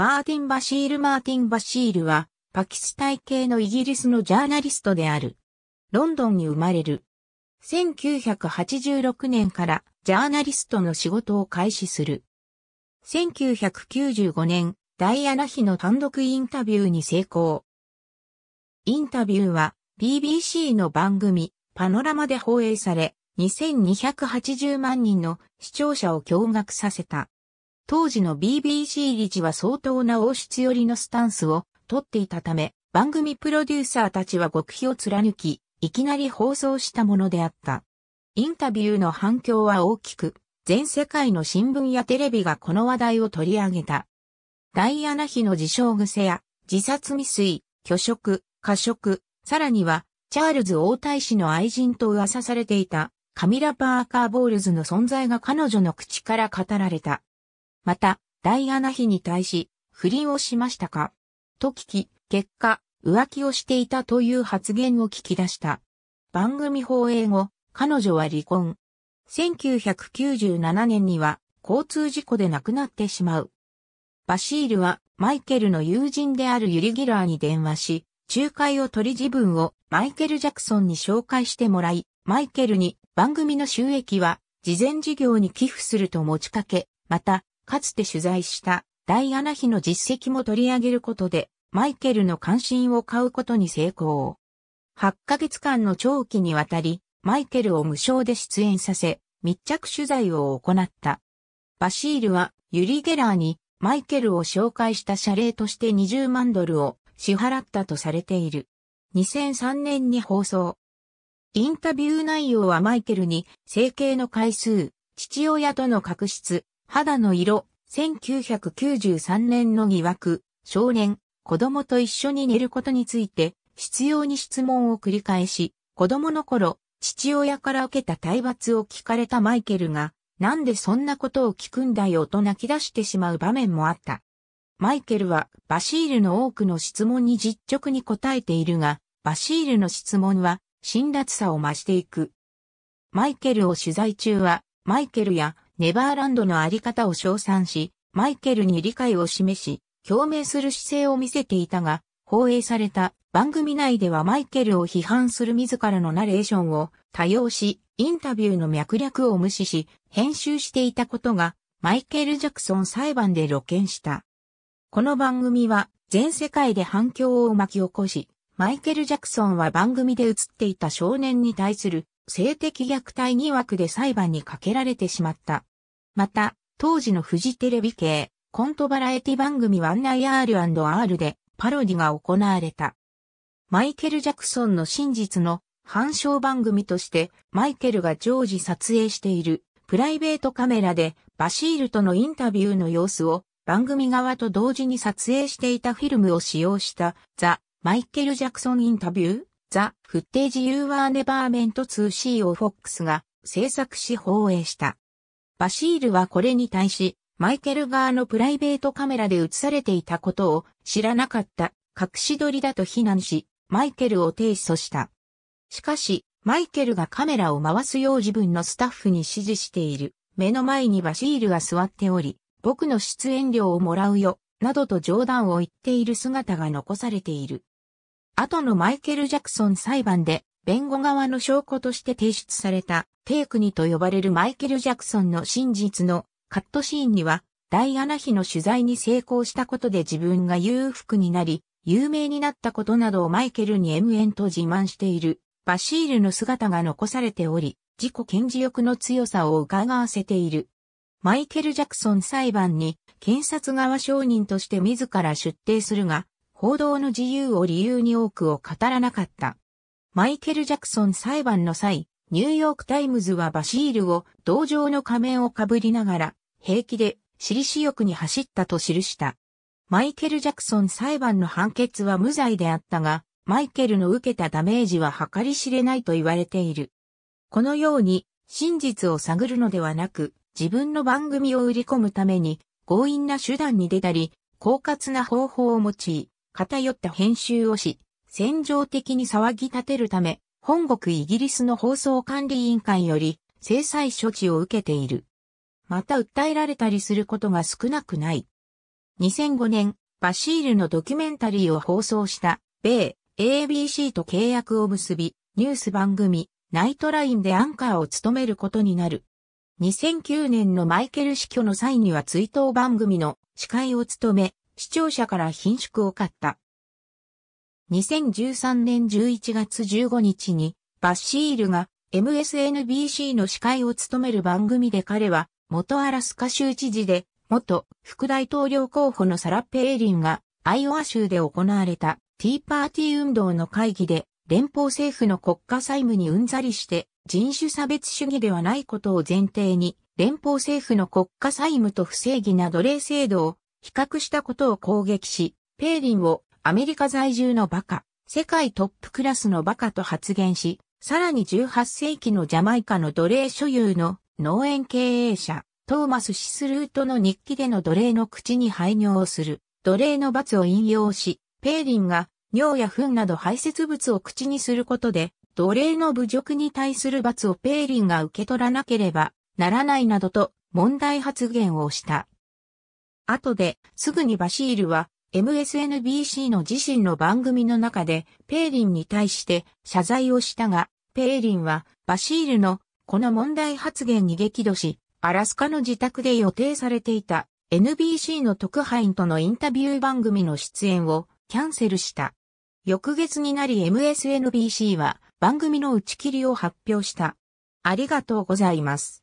マーティン・バシール・マーティン・バシールは、パキスタイ系のイギリスのジャーナリストである。ロンドンに生まれる。1986年からジャーナリストの仕事を開始する。1995年、ダイアナ妃の単独インタビューに成功。インタビューは BBC の番組パノラマで放映され、2280万人の視聴者を驚愕させた。当時の BBC 理事は相当な王室寄りのスタンスを取っていたため、番組プロデューサーたちは極秘を貫き、いきなり放送したものであった。インタビューの反響は大きく、全世界の新聞やテレビがこの話題を取り上げた。ダイアナ妃の自称癖や、自殺未遂、拒食、過食、さらには、チャールズ王太子の愛人と噂されていた、カミラ・パーカー・ボールズの存在が彼女の口から語られた。また、ダイアナ妃に対し、不倫をしましたかと聞き、結果、浮気をしていたという発言を聞き出した。番組放映後、彼女は離婚。1997年には交通事故で亡くなってしまう。バシールはマイケルの友人であるユリ・ギラーに電話し、仲介を取り自分をマイケル・ジャクソンに紹介してもらい、マイケルに番組の収益は慈善事業に寄付すると持ちかけ、またかつて取材したダイアナ妃の実績も取り上げることで、マイケルの関心を買うことに成功。8ヶ月間の長期にわたり、マイケルを無償で出演させ、密着取材を行った。バシールはユリ・ゲラーにマイケルを紹介した謝礼として20万ドルを支払ったとされている。2003年に放送。インタビュー内容はマイケルに整形の回数、父親との確執、肌の色、1993年の疑惑、少年、子供と一緒に寝ることについて、必要に質問を繰り返し、子供の頃、父親から受けた体罰を聞かれたマイケルが、なんでそんなことを聞くんだよと泣き出してしまう場面もあった。マイケルはバシールの多くの質問に実直に答えているが、バシールの質問は辛辣さを増していく。マイケルを取材中は、マイケルやネバーランドのあり方を称賛し、マイケルに理解を示し、共鳴する姿勢を見せていたが、放映された番組内ではマイケルを批判する自らのナレーションを多用し、インタビューの脈略を無視し、編集していたことが、マイケル・ジャクソン裁判で露見した。この番組は、全世界で反響を巻き起こし、マイケル・ジャクソンは番組で映っていた少年に対する性的虐待疑惑で裁判にかけられてしまった。また、当時のフジテレビ系、コントバラエティ番組ワンナイ R&R でパロディが行われた。マイケル・ジャクソンの真実の反証番組としてマイケルが常時撮影しているプライベートカメラでバシールとのインタビューの様子を番組側と同時に撮影していたフィルムを使用したザ・マイケル・ジャクソンインタビューザ・フッテージ・ユー・アー・ネバーメント 2C をックスが制作し放映した。バシールはこれに対し、マイケル側のプライベートカメラで映されていたことを知らなかった隠し撮りだと非難し、マイケルを提訴した。しかし、マイケルがカメラを回すよう自分のスタッフに指示している。目の前にバシールが座っており、僕の出演料をもらうよ、などと冗談を言っている姿が残されている。後のマイケル・ジャクソン裁判で、弁護側の証拠として提出された、テイクニと呼ばれるマイケル・ジャクソンの真実のカットシーンには、ダイアナ妃の取材に成功したことで自分が裕福になり、有名になったことなどをマイケルに延々と自慢している、バシールの姿が残されており、自己顕示欲の強さを伺わせている。マイケル・ジャクソン裁判に検察側証人として自ら出廷するが、報道の自由を理由に多くを語らなかった。マイケル・ジャクソン裁判の際、ニューヨークタイムズはバシールを同情の仮面をかぶりながら、平気で、尻死欲に走ったと記した。マイケル・ジャクソン裁判の判決は無罪であったが、マイケルの受けたダメージは計り知れないと言われている。このように、真実を探るのではなく、自分の番組を売り込むために、強引な手段に出たり、狡猾な方法を用い、偏った編集をし、戦場的に騒ぎ立てるため、本国イギリスの放送管理委員会より制裁処置を受けている。また訴えられたりすることが少なくない。2005年、バシールのドキュメンタリーを放送した、米、ABC と契約を結び、ニュース番組、ナイトラインでアンカーを務めることになる。2009年のマイケル死去の際には追悼番組の司会を務め、視聴者から貧縮を買った。2013年11月15日に、バッシールが MSNBC の司会を務める番組で彼は、元アラスカ州知事で、元副大統領候補のサラ・ペーリンが、アイオワ州で行われたティーパーティー運動の会議で、連邦政府の国家債務にうんざりして、人種差別主義ではないことを前提に、連邦政府の国家債務と不正義な奴隷制度を比較したことを攻撃し、ペーリンをアメリカ在住のバカ、世界トップクラスのバカと発言し、さらに18世紀のジャマイカの奴隷所有の農園経営者、トーマス・シスルートの日記での奴隷の口に排尿をする、奴隷の罰を引用し、ペーリンが尿や糞など排泄物を口にすることで、奴隷の侮辱に対する罰をペーリンが受け取らなければならないなどと問題発言をした。後で、すぐにバシールは MSNBC の自身の番組の中で、ペーリンに対して謝罪をしたが、ペーリンはバシールのこの問題発言に激怒し、アラスカの自宅で予定されていた NBC の特派員とのインタビュー番組の出演をキャンセルした。翌月になり MSNBC は番組の打ち切りを発表した。ありがとうございます。